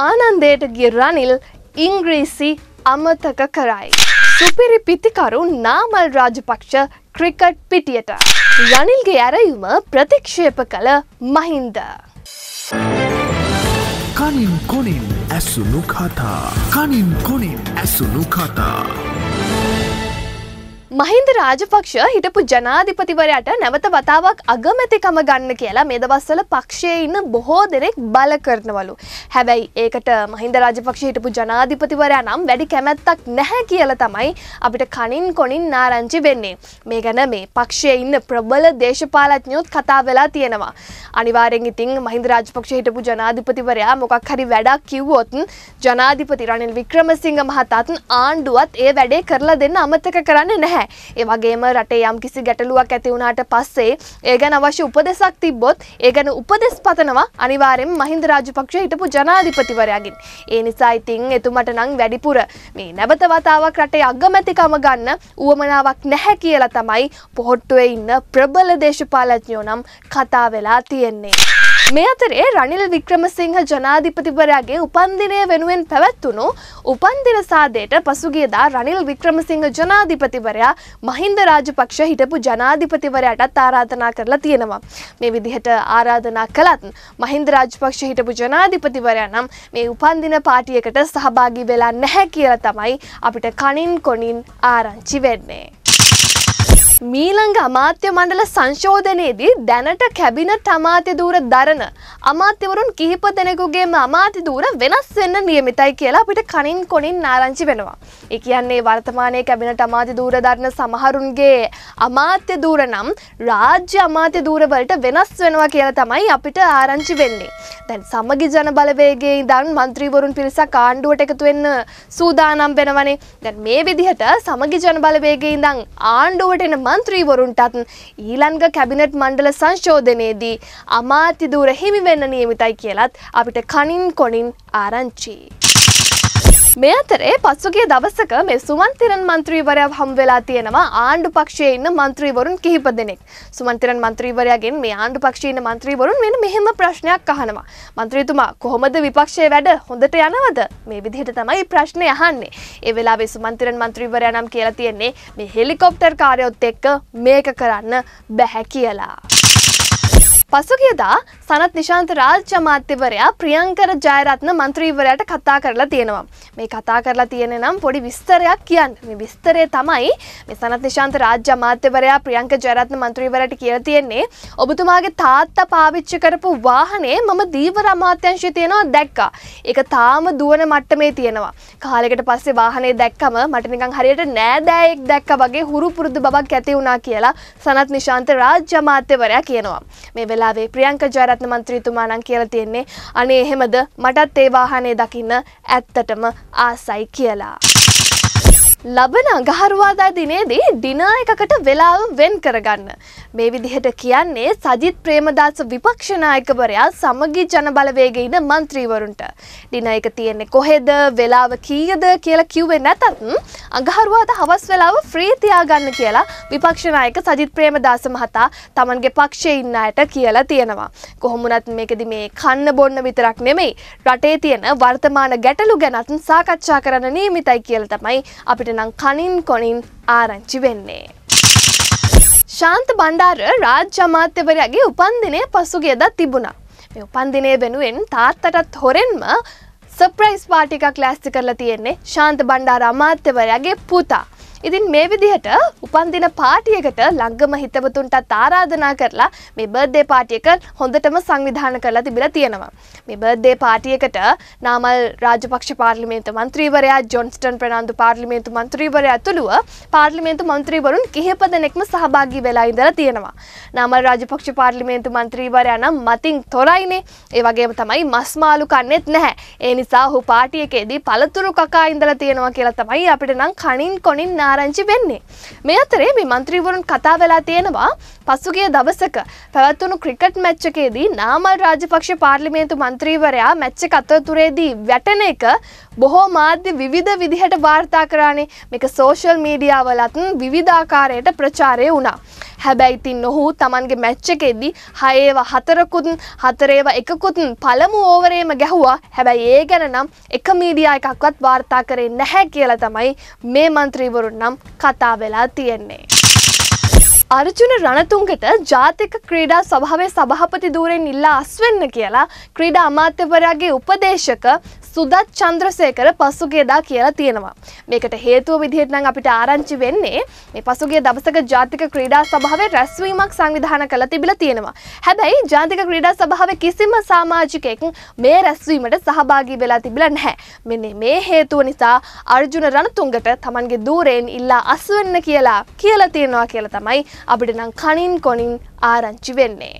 ආනන්දයට ගිය රනිල් ඉංග්‍රීසි අමතක කරයි. සුපිරි පිතිකරු නාමල් රාජපක්ෂ ක්‍රිකට් පිටියට. රනිල්ගේ ඇරයුම ප්‍රතික්ෂේප කළ මහින්ද. කනින් කොනින් ඇසුණු කතා කනින් කොනින් ඇසුණු කතා. මහින්ද රාජපක්ෂ හිටපු ජනාධිපතිවරයට නැවත වතාවක් අගමැතිකම ගන්න කියලා මේ දවස්වල පක්ෂයේ ඉන්න බොහෝ දෙනෙක් බල කරනවලු. හැබැයි ඒකට මහින්ද රාජපක්ෂ හිටපු ජනාධිපතිවරයා නම් වැඩි කැමැත්තක් නැහැ කියලා තමයි අපිට කනින් කොනින් නාරංචි වෙන්නේ. මේ ගැන මේ පක්ෂයේ ඉන්න ප්‍රබල දේශපාලඥයොත් කතා වෙලා තියෙනවා. අනිවාර්යෙන් ඉතින් මහින්ද රාජපක්ෂ හිටපු ජනාධිපතිවරයා මොකක් හරි වැඩක් කිව්වොත් ජනාධිපති රනිල් වික්‍රමසිංහ මහතාත් ආණ්ඩුවත් ඒ වැඩේ කරලා දෙන්න අමතක කරන්නේ නැහැ. නැහැ. ඒ වගේම රටේ යම් කිසි ගැටලුවක් ඇති වුණාට පස්සේ ඒ ගැන අවශ්‍ය උපදෙසක් තිබ්බොත් ඒ ගැන උපදෙස් පතනවා අනිවාර්යෙන් මහින්ද රාජපක්ෂ හිටපු ජනාධිපතිවරයාගෙන්. ඒ නිසා ඉතින් එතුමට නම් වැඩිපුර මේ නැවත වතාවක් රටේ අගමැතිකම ගන්න උවමනාවක් නැහැ කියලා තමයි පොහොට්ටුවේ ඉන්න ප්‍රබල දේශපාලඥයෝ නම් කතා වෙලා තියෙන්නේ. මේ අතරේ රනිල් වික්‍රමසිංහ ජනාධිපතිවරයාගේ උපන්දිනය වෙනුවෙන් පැවැත්වුණු උපන්දින සාදයට පසුගියදා රනිල් වික්‍රමසිංහ ජනාධිපතිවරයා මහින්ද රාජපක්ෂ හිටපු ජනාධිපතිවරයාටත් ආරාධනා කරලා තියෙනවා. මේ විදිහට ආරාධනා කළත් මහින්ද රාජපක්ෂ හිටපු ජනාධිපතිවරයා නම් මේ උපන්දින පාටියකට සහභාගී වෙලා නැහැ කියලා තමයි අපිට කණින් කොණින් ආරංචි වෙන්නේ. මීළඟ අමාත්‍ය මණ්ඩල සංශෝධනයේදී දැනට කැබිනට් අමාත්‍ය ධූර දරන අමාත්‍යවරුන් කිහිප දෙනෙකුගේම අමාත්‍ය ධූර වෙනස් වෙන්න නියමිතයි කියලා අපිට කනින් කොනින් නාරංචි වෙනවා. ඒ කියන්නේ වර්තමානයේ කැබිනට් අමාත්‍ය ධූර දරන සමහරුන්ගේ අමාත්‍ය ධූර නම් රාජ්‍ය අමාත්‍ය ධූර වලට වෙනස් වෙනවා කියලා තමයි අපිට ආරංචි වෙන්නේ. දැන් සමගි ජන බලවේගයේ ඉඳන් മന്ത്രിවරුන් පිරිසක් ආණ්ඩුවට එකතු වෙන්න සූදානම් වෙනවනේ. දැන් මේ විදිහට සමගි ජන බලවේගයේ ඉඳන් ආණ්ඩුවට එන මන්ත්‍රීවරුන්ටත් ඊළන්ග කැබිනට් මණ්ඩල සංශෝධනයේදී අමාත්‍ය දූර හිමිවෙන්න නියමිතයි කියලත් අපිට කනින් කොනින් ආරංචි. මේ අතරේ පසුගේ දවසක මේ සුමන්තිරන් මන්ත්‍රීවරයාව හම්වෙලා තියෙනවා ආණ්ඩු පක්ෂයේ ඉන්න මන්ත්‍රීවරුන් කිහිප දෙනෙක්. සුමන්තිරන් මන්ත්‍රීවරයාගෙන් මේ ආණ්ඩු පක්ෂයේ ඉන්න මන්ත්‍රීවරුන් වෙන මෙහෙම ප්‍රශ්නයක් අහනවා. මන්ත්‍රීතුමා කොහොමද විපක්ෂයේ වැඩ හොඳට යනවද? මේ විදිහට තමයි ප්‍රශ්නේ අහන්නේ. ඒ වෙලාවේ සුමන්තිරන් මන්ත්‍රීවරයා නම් කියලා තියෙන්නේ මේ හෙලිකොප්ටර් කාර්යොත් එක්ක මේක කරන්න බැහැ කියලා. පසුගියදා සනත් නිශාන්ත රාජ්‍ය අමාත්‍යවරයා ප්‍රියංකර ජයරත්න මන්ත්‍රීවරයාට කතා කරලා තියෙනවා. මේ කතා කරලා තියෙන නම් පොඩි විස්තරයක් කියන්න. මේ විස්තරය තමයි මේ සනත් නිශාන්ත රාජ්‍ය අමාත්‍යවරයා ප්‍රියංක ජයරත්න මන්ත්‍රීවරයාට කියලා තියෙන්නේ ඔබතුමාගේ තාත්තා පාවිච්චි කරපු වාහනේ මම දීවර අමාත්‍යංශයේ තියෙනවා දැක්කා. ඒක තාම දුවන මට්ටමේ තියෙනවා. කාලයකට පස්සේ වාහනේ දැක්කම මට නිකන් හරියට නෑදෑයෙක් දැක්කා වගේ හුරු පුරුදු බබක් ඇති වුණා කියලා සනත් නිශාන්ත රාජ්‍ය අමාත්‍යවරයා කියනවා. මේ වෙලාවේ වෙලාවේ ප්‍රියංක ජයරත්න මන්ත්‍රීතුමානම් කියලා තියෙන්නේ අනේ එහෙමද මටත් ඒ වාහනේ දකින්න ඇත්තටම ආසයි කියලා. ලබන අඟහරුවාදා දිනේදී ඩිනා එකකට වෙලාව වෙන් කරගන්න. මේ විදිහට කියන්නේ සජිත් ප්‍රේමදාස විපක්ෂනායකවරයා සමගී ජනබලවේග ඉන්න මන්ත්‍රීවරුන්ට. ඩිනා එක තියෙන්නේ කොහෙද, වෙලාව කීයද කියලා කිව්වේ නැතත් අඟහරුවාදා හවස් වෙලාව ෆ්‍රී තියාගන්න කියලා විපක්ෂනායක සජිත් ප්‍රේමදාස මහතා Tamanගේ පක්ෂයේ ඉන්න අයට කියලා තියෙනවා. කොහොමුණත් මේකෙදි මේ කන්න බොන්න විතරක් නෙමෙයි රටේ තියෙන වර්තමාන ගැටලු ගැනත් සාකච්ඡා කරන්න නියමිතයි කියලා තමයි අපිට නම් කනින් කොනින් ආරංචි වෙන්නේ. ශාන්ත බණ්ඩාර රාජ්‍ය අමාත්‍යවරයාගේ උපන්දිනය පසුගියද තිබුණා. මේ උපන්දිනය වෙනුවෙන් තාත්තටත් හොරෙන්ම සර්ප්‍රයිස් පාටිකක් ලෑස්ති කරලා තියෙන්නේ ශාන්ත බණ්ඩාර අමාත්‍යවරයාගේ පුතා. ඉතින් මේ විදිහට උපන්දින පාටියකට ලංගම හිතවතුන්ටත් ආරාධනා කරලා මේ බර්ත්ඩේ පාටියක හොඳටම සංවිධානය කරලා තිබිලා තියෙනවා. මේ බර්ත්ඩේ පාටියකට නාමල් රාජපක්ෂ පාර්ලිමේන්තු මන්ත්‍රීවරයා ජොන්ස්ටන් ප්‍රනාන්දු පාර්ලිමේන්තු මන්ත්‍රීවරයා ඇතුළුව පාර්ලිමේන්තු මන්ත්‍රීවරුන් කිහිප දෙනෙක්ම සහභාගී වෙලා ඉඳලා තියෙනවා. නාමල් රාජපක්ෂ පාර්ලිමේන්තු මන්ත්‍රීවරයා නම් මතින් තොරයිනේ. ඒ වගේම තමයි මස් මාළු කන්නේත් නැහැ. ඒ නිසා ඔහු පාටියකේදී පළතුරු කකා ඉඳලා තියෙනවා කියලා තමයි අපිට නම් කණින් කොණින් නා ආරංචි වෙන්නේ. මේ අතරේ මේ මන්ත්‍රීවරුන් කතා වෙලා තියෙනවා පසුගිය දවසක පැවැත්වුණු ක්‍රිකට් මැච් එකේදී නාමල් රාජපක්ෂ පාර්ලිමේන්තු මන්ත්‍රීවරයා මැච් එක අතරතුරේදී වැටෙන එක බොහෝ මාධ්‍ය විවිධ විදිහට වාර්තා කරානේ. මේක සෝෂල් මීඩියා වලත් විවිධාකාරයට ප්‍රචාරය වුණා. හැබැයි ඉතින් ඔහු තමන්ගේ මැච් එකෙද්දි හයේව හතරකුත් හතරේව එකකුත් පළමු ඕවරේම ගැහුවා හැබැයි ඒ ගැන නම් එක මීඩියා එකක්වත් වාර්තා කරේ නැහැ කියලා තමයි මේ මන්ත්‍රීවරුන් නම් කතා වෙලා තියෙන්නේ. අර්ජුන රණතුන්ගට ජාතික ක්‍රීඩා සභාවේ සභහපති දූරෙන් ඉල්ලා අස්වෙන්න කියලා ක්‍රීඩා අමාත්‍යවරයාගේ උපදේශක සුදත් චන්ද්‍රසේකර පසුගේදා කියලා තියෙනවා. මේකට හේතුව විදිහට නම් අපිට ආරංචි වෙන්නේ මේ පසුගිය දවසක ජාතික ක්‍රීඩා සභාවේ රැස්වීමක් සංවිධානය කළ තිබිලා තියෙනවා. හැබැයි ජාතික ක්‍රීඩා සභාවේ කිසිම සමාජිකයෙක් මේ රැස්වීමට සහභාගී වෙලා තිබිලා නැහැ. මෙන්න මේ හේතුව නිසා අර්ජුන රණතුංගට Tamanගේ දූරෙන් ඉල්ලා අස්වෙන්න කියලා කියලා තියෙනවා කියලා තමයි අපිට නම් කනින් කොනින් ආරංචි වෙන්නේ.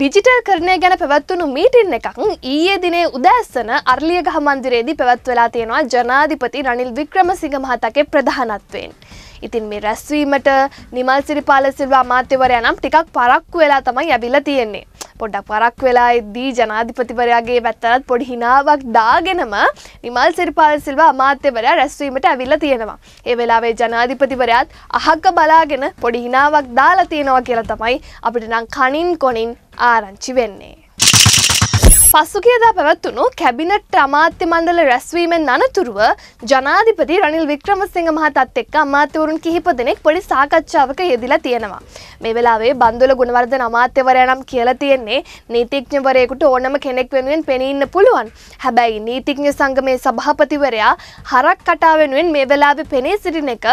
ඩිජිටල් කරණය ගැන පැවැත්වුණු මීටින් එකක් ඊයේ දිනේ උදෑස්සන අර්ලියගහ මන්දිරේදී පැවැත්වලා තියෙනවා ජනාධිපති රනිල් වික්‍රමසිංහ මහතගේ ප්‍රධානත්වයෙන්. ඉතින් මේ රැස්වීමට නිමල් සිරිපාල සිල්වා අමාත්‍යවරයා නම් ටිකක් පරක්කු වෙලා තමයි ඇවිල්ලා තියෙන්නේ. පොඩ්ඩක් වරක් වෙලා එද්දී ජනාධිපතිවරයාගේ පැත්තරත් පොඩි හිනාවක් දාගෙනම නිමල් සිරිපාල සිල්වා අමාත්‍යවරයා රැස්වීමට ඇවිල්ලා තියෙනවා. ඒ වෙලාවේ ජනාධිපතිවරයාත් අහක බලාගෙන පොඩි හිනාවක් දාලා තියෙනවා කියලා තමයි අපිට නම් කනින් කොනින් ආරංචි වෙන්නේ. පසුගියදා පැවැත්වුණු කැබිනට් අමාත්‍ය මණ්ඩල රැස්වීමෙන් අනතුරුව ජනාධිපති රනිල් වික්‍රමසිංහ මහතත් එක්ක අමාත්‍යවරුන් කිහිප දෙනෙක් පොඩි සාකච්ඡාවක යෙදිලා තියෙනවා. මේ වෙලාවේ බන්දුල ගුණවර්ධන අමාත්‍යවරයා නම් කියලා තියෙන්නේ නීතිඥවරයෙකුට ඕනම කෙනෙක් වෙනුවෙන් පෙනී ඉන්න පුළුවන්. හැබැයි නීතිඥ සංගමේ සභාපතිවරයා හරක් කටා වෙනුවෙන් මේ වෙලාවේ පෙනී සිටින එක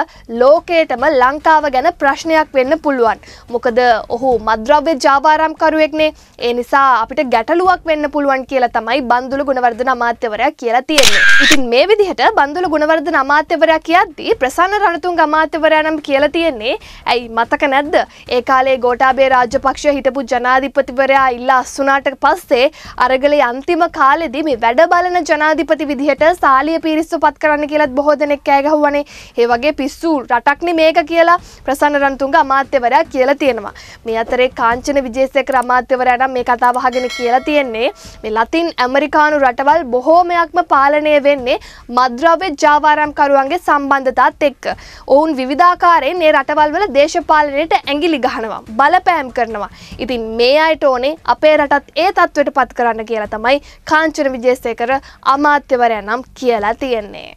ලෝකයටම ලංකාව ගැන ප්‍රශ්නයක් වෙන්න පුළුවන්. මොකද ඔහු මද්‍රව්‍ය ජාවාරම්කරුවෙක්නේ. ඒ නිසා අපිට ගැටලුවක් වෙන්න පුළුවන්. පුළුවන් කියලා තමයි බන්දුල ගුණවර්ධන අමාත්‍යවරයා කියලා තියෙන්නේ. ඉතින් මේ විදිහට බන්දුල ගුණවර්ධන අමාත්‍යවරයා කියද්දී ප්‍රසන්න රණතුංග අමාත්‍යවරයා නම් කියලා තියෙන්නේ ඇයි මතක නැද්ද? ඒ කාලේ ගෝඨාභය රාජපක්ෂ හිටපු ජනාධිපතිවරයා ඉල්ලා අස්සුනාට පස්සේ අරගලේ අන්තිම කාලෙදී මේ වැඩ බලන ජනාධිපති විදිහට සාලිය පිරිස්සු පත් කරන්න කියලාත් බොහෝ දෙනෙක් කෑ ගහුවානේ. ඒ වගේ පිස්සු රටක්නේ මේක කියලා ප්‍රසන්න රණතුංග අමාත්‍යවරයා කියලා තියෙනවා. මේ අතරේ කාංචන විජේසේකර අමාත්‍යවරයා නම් මේ කතාව අහගෙන කියලා තියෙන්නේ මේ ලතින් ඇමරිකානු රටවල් බොහෝමයක්ම පාලනය වෙන්නේ මද්‍රව්‍ය ජාවාරම්කරුවන්ගේ සම්බන්ධතාත් එක්ක. ඔවුන් විවිධාකාරයෙන් මේ රටවල් වල දේශපාලනයට ඇඟිලි ගහනවා. බලපෑම් කරනවා. ඉතින් මේ අයට ඕනේ අපේ රටත් ඒ තත්ත්වයට පත් කරන්න කියලා තමයි කාංචන විජේසේකර අමාත්‍යවරයා නම් කියලා තියෙන්නේ.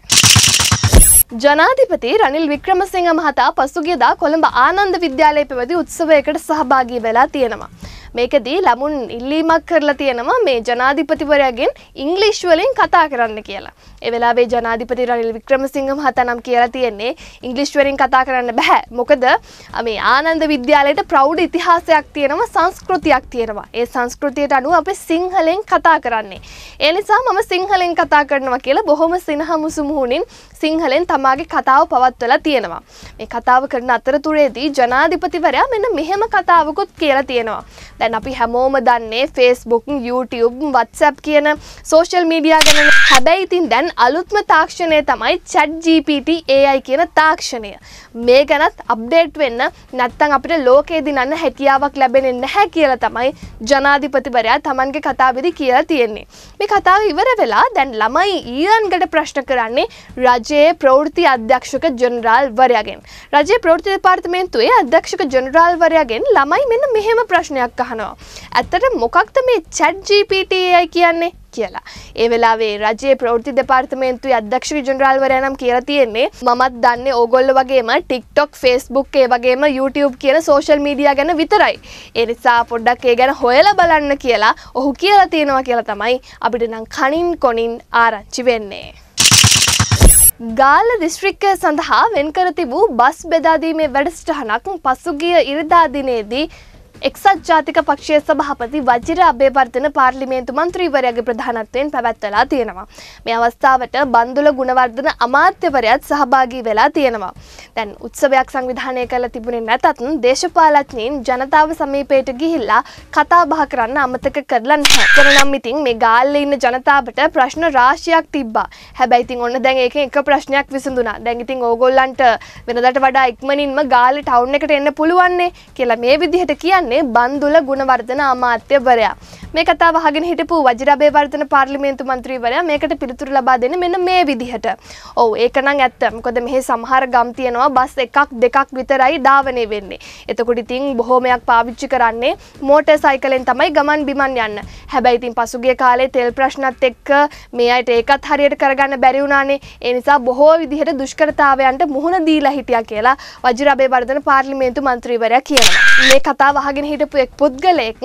ජනාධිපති රනිල් වික්‍රමසිංහ මහතා පසුගියදා කොළඹ ආනන්ද විද්‍යාලයේ පැවැති උත්සවයකට සහභාගී වෙලා තියෙනවා. මේකදී ළමුන් ඉල්ලීමක් කරලා තියෙනවා මේ ජනාධිපතිවරයාගෙන් ඉංග්ලිෂ් වලින් කතා කරන්න කියලා. ඒ වෙලාවේ ජනාධිපති රනිල් වික්‍රමසිංහ මහතානම් කියලා තියෙන්නේ ඉංග්ලිෂ් වලින් කතා කරන්න බෑ. මොකද මේ ආනන්ද විද්‍යාලයට ප්‍රෞඩ ඉතිහාසයක් තියෙනවා සංස්කෘතියක් තියෙනවා. ඒ සංස්කෘතියට අනුව අපි සිංහලෙන් කතා කරන්නේ. ඒ නිසා මම සිංහලෙන් කතා කරනවා කියලා බොහොම සිනහ මුසුමුහුණින් සිංහලෙන් තමාගේ කතාව පවත්වලා තියෙනවා. මේ කතාව කරන අතරතුරේදී ජනාධිපතිවරයා මෙන්න මෙහෙම කතාවකුත් කියලා තියෙනවා. දැන් අපි හැමෝම දන්නේ ෆේස්බුක් YouTube WhatsApp කියන සෝෂල් මීඩියා ගැන හැබැයි ඉතින් දැන් අලුත්ම තාක්ෂණය තමයි chat GPT AI කියන තාක්ෂණය මේ ගැනත් අප්ඩේට් වෙන්න නැත්තම් අපිට ලෝකේ දිනන්න හැකියාවක් ලැබෙන්නේ නැහැ කියලා තමයි ජනාධිපතිවරයා Tamanගේ කතාවේදී කියලා තියෙන්නේ මේ කතාව ඉවර වෙලා දැන් ළමයි ඊරන්කට ප්‍රශ්න කරන්නේ රජයේ ප්‍රවෘත්ති අධ්‍යක්ෂක ජෙනරාල් වරයාගෙන් රජයේ ප්‍රවෘත්ති දෙපාර්තමේන්තුවේ අධ්‍යක්ෂක ජෙනරාල් වරයාගෙන් ළමයි මෙන්න මෙහෙම ප්‍රශ්නයක් අහ අහනවා. ඇත්තට මොකක්ද මේ චැට් GPTයි කියන්නේ කියලා. ඒ වෙලාවේ රජයේ ප්‍රවෘත්ති දෙපාර්තමේන්තුවේ අධ්‍යක්ෂ ජෙනරාල්වරයා නම් කියලා තියෙන්නේ මමත් දන්නේ ඕගොල්ලෝ වගේම TikTok, Facebook ඒ වගේම YouTube කියන social media ගැන විතරයි. ඒ නිසා පොඩ්ඩක් ඒ ගැන හොයලා බලන්න කියලා ඔහු කියලා තියෙනවා කියලා තමයි අපිට නම් කනින් කොනින් ආරංචි වෙන්නේ. ගාල දිස්ත්‍රික්කය සඳහා වෙන්කර තිබූ බස් බෙදාදීමේ වැඩසටහනක් පසුගිය ඉරිදාදිනයේදී එක්සත් ජාතික පක්ෂය සභහපති වජිර අභේවර්ධන පාර්ලිමේන්තු මන්ත්‍රීවරයාගේ ප්‍රධානත්වයෙන් පැවැත්වලා තියෙනවා. මේ අවස්ථාවට බන්දුල ගුණවර්ධන අමාත්‍යවරයත් සහභාගී වෙලා තියෙනවා. දැන් උත්සවයක් සංවිධානය කළ තිබුණේ නැතත් දේශපාලඥයින් ජනතාව සමීපයට ගිහිල්ලා කතා බහ කරන්න අමතක කරලා නැහැ. කරනම් ඉතින් මේ ගාල්ලේ ඉන්න ජනතාවට ප්‍රශ්න රාශියක් තිබ්බා. හැබැයි ඉතින් ඔන්න දැන් ඒකෙන් එක ප්‍රශ්නයක් විසඳුණා. දැන් ඉතින් ඕගොල්ලන්ට වෙනදට වඩා ඉක්මනින්ම ගාල්ලේ ටවුන් එකට එන්න පුළුවන්නේ කියලා මේ විදිහට කියන්නේ වන්නේ බන්දුල ගුණවර්ධන අමාත්‍යවරයා. මේ කතාව අහගෙන හිටපු වජිරාබේ වර්ධන පාර්ලිමේන්තු මන්ත්‍රීවරයා මේකට පිළිතුරු ලබා දෙන්නේ මෙන්න මේ විදිහට. ඔව් ඒක නම් ඇත්ත. මොකද මෙහි සමහර ගම් තියෙනවා බස් එකක් දෙකක් විතරයි ධාවනය වෙන්නේ. එතකොට ඉතින් බොහොමයක් පාවිච්චි කරන්නේ මෝටර් සයිකලෙන් තමයි ගමන් බිමන් යන්න. හැබැයි ඉතින් පසුගිය කාලේ තෙල් ප්‍රශ්නත් එක්ක මේ අයට ඒකත් හරියට කරගන්න බැරි වුණානේ. ඒ නිසා බොහෝ විදිහට දුෂ්කරතාවයන්ට මුහුණ දීලා හිටියා කියලා වජිරාබේ වර්ධන පාර්ලිමේන්තු මන්ත්‍රීවරයා කියනවා. මේ කතාව අහගෙන කරගෙන හිටපු එක් පුද්ගලයෙක්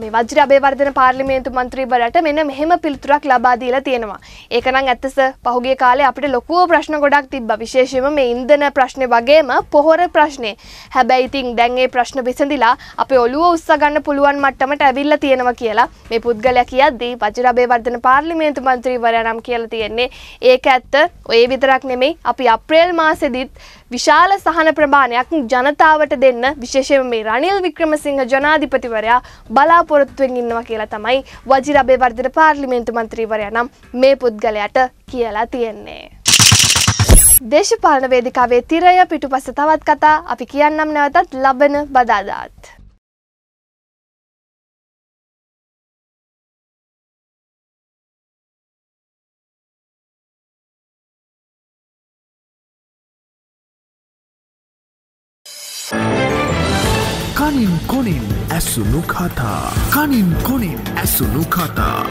මේ වජ්‍ර අබේවර්ධන පාර්ලිමේන්තු මන්ත්‍රීවරයාට මෙන්න මෙහෙම පිළිතුරක් ලබා දීලා තියෙනවා. ඒක නම් ඇත්තස පහුගිය කාලේ අපිට ලොකුව ප්‍රශ්න ගොඩක් තිබ්බා. විශේෂයෙන්ම මේ ඉන්ධන ප්‍රශ්නේ වගේම පොහොර ප්‍රශ්නේ. හැබැයි ඉතින් දැන් මේ ප්‍රශ්න විසඳිලා අපේ ඔළුව උස්සා ගන්න පුළුවන් මට්ටමට ඇවිල්ලා තියෙනවා කියලා මේ පුද්ගලයා කියද්දී වජ්‍ර අබේවර්ධන පාර්ලිමේන්තු මන්ත්‍රීවරයා නම් කියලා තියෙන්නේ. ඒක ඇත්ත. ඔය විතරක් නෙමෙයි අපි අප්‍රේල් මාසෙදිත් විශාල සහන ප්‍රමාණයක් ජනතාවට දෙන්න විශේෂයෙන් මේ රනිල් වික්‍රමසිංහ ජනාධිපතිවරයා බලාපොරොත්තුවෙන් ඉන්නවා කියලා තමයි වජිර අබේවර්ධන පාර්ලිමේන්තු මන්ත්‍රීවරයා නම් මේ පුද්ගලයාට කියලා තියෙන්නේ. දේශපාලන වේදිකාවේ තිරය පිටුපස තවත් කතා අපි කියන්නම් නැවතත් ලබන බදාදාත්. කනින් කොනින් ඇසුණු කතා කනින් කොනින් ඇසුණු කතා